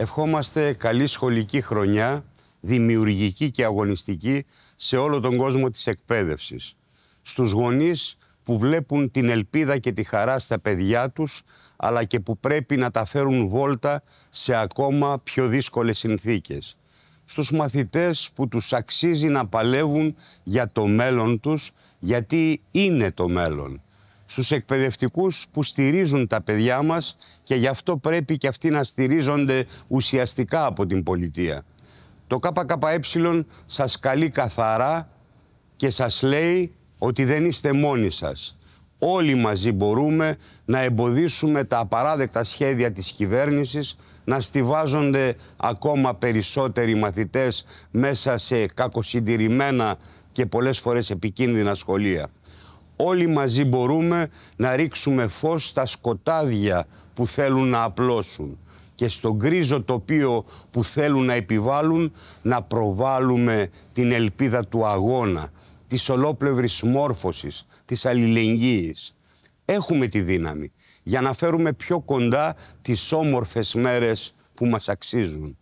Ευχόμαστε καλή σχολική χρονιά, δημιουργική και αγωνιστική σε όλο τον κόσμο της εκπαίδευσης. Στους γονείς που βλέπουν την ελπίδα και τη χαρά στα παιδιά τους, αλλά και που πρέπει να τα φέρουν βόλτα σε ακόμα πιο δύσκολες συνθήκες. Στους μαθητές που τους αξίζει να παλεύουν για το μέλλον τους, γιατί είναι το μέλλον στους εκπαιδευτικούς που στηρίζουν τα παιδιά μας και γι' αυτό πρέπει και αυτοί να στηρίζονται ουσιαστικά από την πολιτεία. Το ΚΚΕ σας καλεί καθαρά και σας λέει ότι δεν είστε μόνοι σας. Όλοι μαζί μπορούμε να εμποδίσουμε τα απαράδεκτα σχέδια της κυβέρνησης να στηβάζονται ακόμα περισσότεροι μαθητές μέσα σε κακοσυντηρημένα και πολλές φορές επικίνδυνα σχολεία όλοι μαζί μπορούμε να ρίξουμε φως στα σκοτάδια που θέλουν να απλώσουν και στο γκρίζο τοπίο που θέλουν να επιβάλλουν να προβάλλουμε την ελπίδα του αγώνα, της ολόπλευρης μόρφωσης, της αλληλεγγύης. Έχουμε τη δύναμη για να φέρουμε πιο κοντά τις όμορφες μέρες που μας αξίζουν.